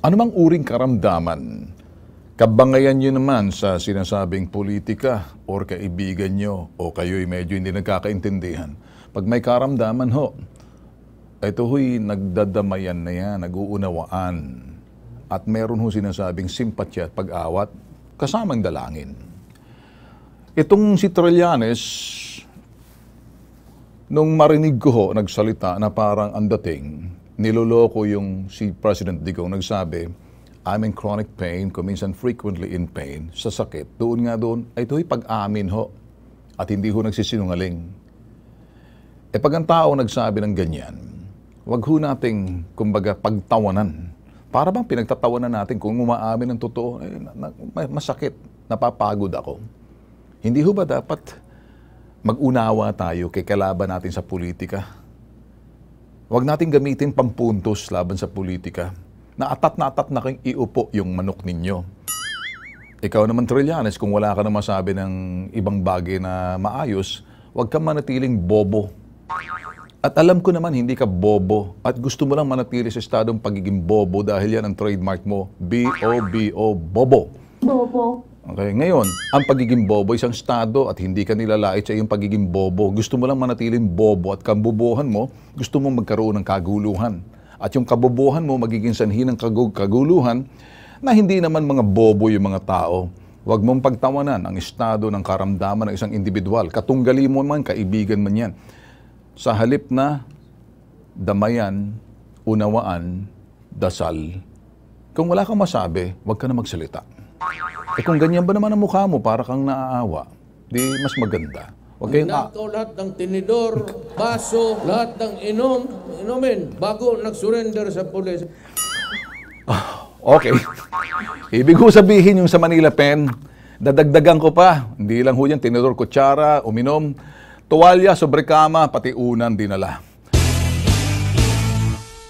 Anumang uring karamdaman, kabangayan nyo naman sa sinasabing politika or kaibigan nyo o kayo'y medyo hindi nagkakaintindihan. Pag may karamdaman ho, ito ho'y nagdadamayan na yan, nag-uunawaan. At meron ho sinasabing simpatya at pag-awat kasamang dalangin. Itong si Trillanes, nung marinig ko ho, nagsalita na parang ang dating, niloloko yung si President Digong nagsabi, I'm in chronic pain, kuminsan frequently in pain, sa sakit. Doon nga doon, ay ito'y pag-amin ho at hindi ho nagsisinungaling. E pag ang tao nagsabi ng ganyan, wag ho nating, kumbaga, pagtawanan. Para bang pinagtatawanan natin kung umaamin ng totoo, eh, na, na, masakit, napapagod ako. Hindi ho ba dapat mag-unawa tayo kay kalaban natin sa politika? Huwag natin gamitin pampuntos laban sa politika. Naatat na atat na kayong iupo yung manok ninyo. Ikaw naman, Trillanes, kung wala ka na masabi ng ibang bagay na maayos, huwag ka manatiling bobo. At alam ko naman, hindi ka bobo at gusto mo lang manatili sa estadong pagiging bobo dahil yan ang trademark mo, B-O-B-O, bobo. Bobo. Okay, ngayon, ang pagiging bobo isang estado at hindi ka nilalait sa iyong pagiging bobo. Gusto mo lang manatiling bobo at kambubuhan mo, gusto mo magkaroon ng kaguluhan. At yung kabubuhan mo magiging sanhi ng kagug kaguluhan na hindi naman mga bobo yung mga tao. Huwag mong pagtawanan ang estado ng karamdaman ng isang individual. Katunggali mo man, kaibigan man yan. Sa halip na damayan, unawaan, dasal. Kung wala kang masabi, huwag ka na magsalita. Eh kung ganyan ba naman ang mukha mo, para kang naaawa, di mas maganda. Okay? kayong lahat ng tinidor, baso, lahat ng inom, inumin, bago nag-surrender sa pulis. Ah, okay. Ibig ko sabihin yung sa Manila Pen, dadagdagan ko pa. Hindi lang ho yan, tinidor, kutsara, uminom, tuwalya, sobrekama, pati unan dinala.